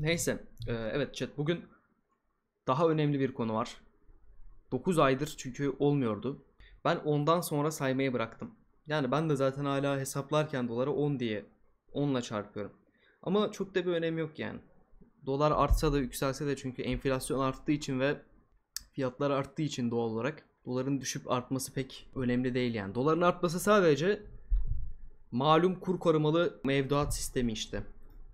Neyse. Ee, evet chat bugün daha önemli bir konu var. 9 aydır çünkü olmuyordu. Ben ondan sonra saymayı bıraktım. Yani ben de zaten hala hesaplarken doları 10 diye 10 çarpıyorum. Ama çok da bir önemi yok yani. Dolar artsa da yükselse de çünkü enflasyon arttığı için ve fiyatlar arttığı için doğal olarak doların düşüp artması pek önemli değil yani. Doların artması sadece malum kur korumalı mevduat sistemi işte.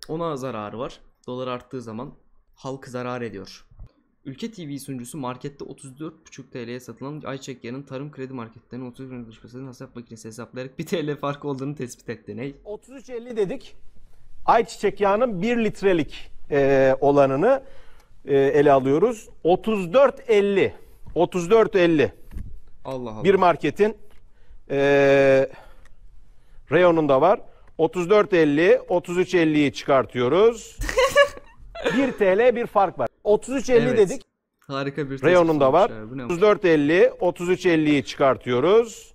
Ona zararı var dolar arttığı zaman halk zarar ediyor. Ülke TV sunucusu markette 34,5 TL'ye satılan iCheck yarın tarım kredi marketlerinin 33,5 hesap makinesi hesaplayarak 1 TL farkı olduğunu tespit etti. ney? 33,50 dedik. Ayçiçek yağının 1 litrelik e, olanını e, ele alıyoruz. 34,50. 34,50. Allah Allah. Bir marketin e, reyonunda var. 34.50, 33.50'yi çıkartıyoruz. 1 TL bir fark var. 33.50 evet. dedik. Harika bir Reyonunda var. 34.50, 33.50'yi çıkartıyoruz.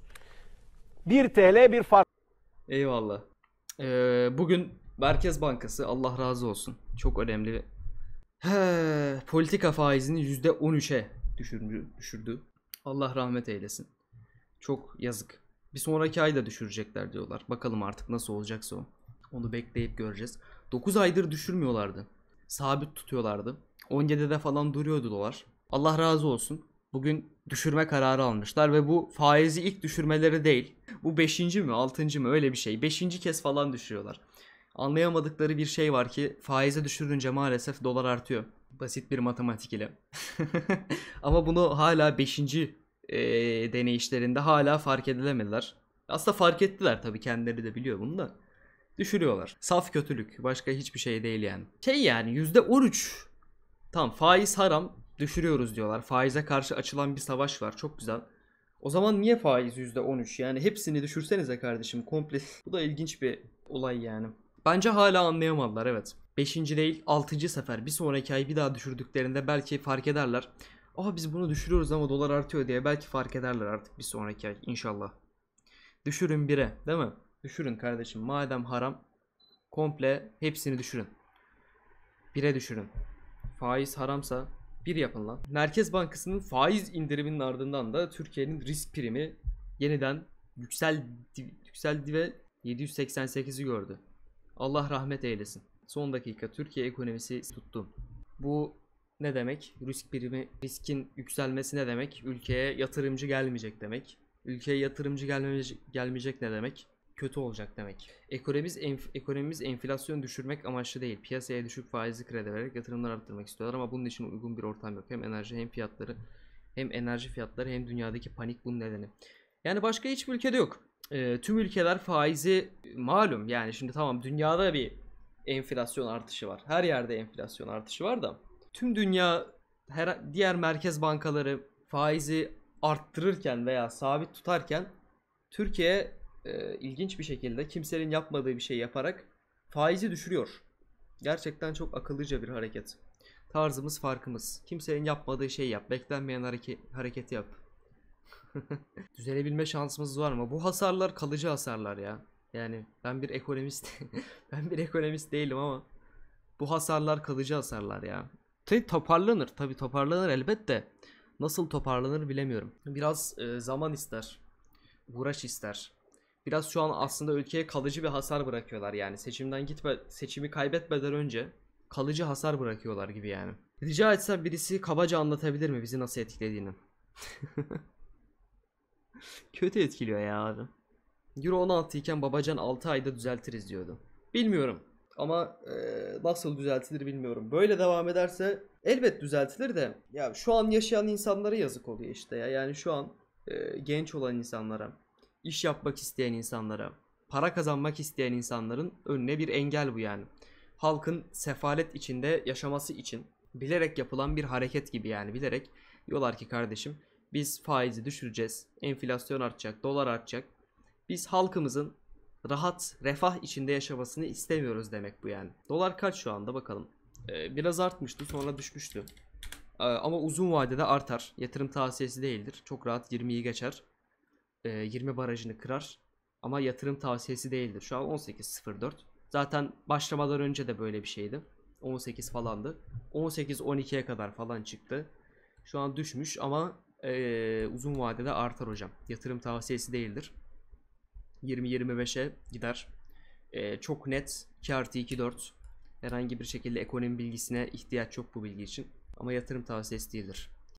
1 TL bir fark. Eyvallah. Ee, bugün Merkez Bankası Allah razı olsun. Çok önemli. He, politika faizini %13'e düşürdü, düşürdü. Allah rahmet eylesin. Çok yazık. Bir sonraki ay da düşürecekler diyorlar. Bakalım artık nasıl olacaksa o. Onu bekleyip göreceğiz. 9 aydır düşürmüyorlardı sabit tutuyorlardı. 17'de falan duruyordu dolar. Allah razı olsun. Bugün düşürme kararı almışlar ve bu faizi ilk düşürmeleri değil. Bu 5. mi 6. mı öyle bir şey. 5. kez falan düşürüyorlar. Anlayamadıkları bir şey var ki faize düşürünce maalesef dolar artıyor. Basit bir matematik ile. Ama bunu hala 5. E, deneyişlerinde hala fark edilemediler. Aslında fark ettiler tabii kendileri de biliyor bunu da düşürüyorlar. Saf kötülük. Başka hiçbir şey değil yani. Şey yani yüzde %13 tam faiz haram düşürüyoruz diyorlar. Faize karşı açılan bir savaş var. Çok güzel. O zaman niye faiz %13? Yani hepsini düşürsenize kardeşim komple. Bu da ilginç bir olay yani. Bence hala anlayamadılar evet. Beşinci değil altıncı sefer bir sonraki ay bir daha düşürdüklerinde belki fark ederler. Aha biz bunu düşürüyoruz ama dolar artıyor diye belki fark ederler artık bir sonraki ay inşallah. Düşürün 1'e değil mi? Düşürün kardeşim. Madem haram komple hepsini düşürün. Bire düşürün. Faiz haramsa bir yapın lan. Merkez Bankası'nın faiz indiriminin ardından da Türkiye'nin risk primi yeniden yükseldi, yükseldi ve 788'i gördü. Allah rahmet eylesin. Son dakika Türkiye ekonomisi tuttu. Bu ne demek? Risk primi, riskin yükselmesi ne demek? Ülkeye yatırımcı gelmeyecek demek. Ülkeye yatırımcı gelmeyecek, gelmeyecek ne demek? kötü olacak demek. Ekonomimiz, enf- ekonomimiz enflasyon düşürmek amaçlı değil. Piyasaya düşük faizi kredi vererek yatırımlar arttırmak istiyorlar ama bunun için uygun bir ortam yok. Hem enerji hem fiyatları hem enerji fiyatları hem dünyadaki panik bunun nedeni. Yani başka hiçbir ülkede yok. E, tüm ülkeler faizi malum yani şimdi tamam dünyada bir enflasyon artışı var. Her yerde enflasyon artışı var da tüm dünya her, diğer merkez bankaları faizi arttırırken veya sabit tutarken Türkiye e, ilginç bir şekilde kimsenin yapmadığı bir şey yaparak faizi düşürüyor. Gerçekten çok akıllıca bir hareket. Tarzımız farkımız. Kimsenin yapmadığı şeyi yap. Beklenmeyen hareke, hareketi yap. Düzelebilme şansımız var mı? Bu hasarlar kalıcı hasarlar ya. Yani ben bir ekonomist ben bir ekonomist değilim ama bu hasarlar kalıcı hasarlar ya. Tabii toparlanır. Tabii toparlanır elbette. Nasıl toparlanır bilemiyorum. Biraz e, zaman ister. Uğraş ister biraz şu an aslında ülkeye kalıcı bir hasar bırakıyorlar yani. Seçimden gitme seçimi kaybetmeden önce kalıcı hasar bırakıyorlar gibi yani. Rica etsem birisi kabaca anlatabilir mi bizi nasıl etkilediğini? Kötü etkiliyor ya abi. Euro 16 iken Babacan 6 ayda düzeltiriz diyordu. Bilmiyorum ama e, nasıl düzeltilir bilmiyorum. Böyle devam ederse elbet düzeltilir de ya şu an yaşayan insanlara yazık oluyor işte ya. Yani şu an e, genç olan insanlara iş yapmak isteyen insanlara, para kazanmak isteyen insanların önüne bir engel bu yani. Halkın sefalet içinde yaşaması için bilerek yapılan bir hareket gibi yani bilerek diyorlar ki kardeşim biz faizi düşüreceğiz, enflasyon artacak, dolar artacak. Biz halkımızın rahat, refah içinde yaşamasını istemiyoruz demek bu yani. Dolar kaç şu anda bakalım. Ee, biraz artmıştı sonra düşmüştü. Ee, ama uzun vadede artar. Yatırım tavsiyesi değildir. Çok rahat 20'yi geçer e, 20 barajını kırar. Ama yatırım tavsiyesi değildir. Şu an 18.04. Zaten başlamadan önce de böyle bir şeydi. 18 falandı. 18-12'ye kadar falan çıktı. Şu an düşmüş ama e, uzun vadede artar hocam. Yatırım tavsiyesi değildir. 20-25'e gider. E, çok net kart 2-4. Herhangi bir şekilde ekonomi bilgisine ihtiyaç yok bu bilgi için. Ama yatırım tavsiyesi değildir.